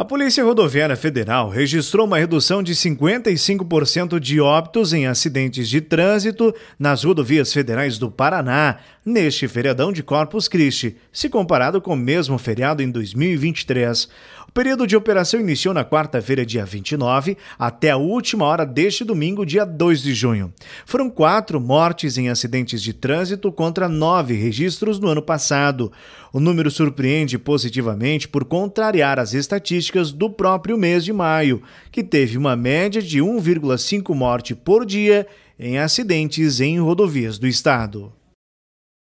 A Polícia Rodoviária Federal registrou uma redução de 55% de óbitos em acidentes de trânsito nas rodovias federais do Paraná, neste feriadão de Corpus Christi, se comparado com o mesmo feriado em 2023. O período de operação iniciou na quarta-feira, dia 29, até a última hora deste domingo, dia 2 de junho. Foram quatro mortes em acidentes de trânsito contra nove registros no ano passado. O número surpreende positivamente por contrariar as estatísticas do próprio mês de maio, que teve uma média de 1,5 morte por dia em acidentes em rodovias do estado.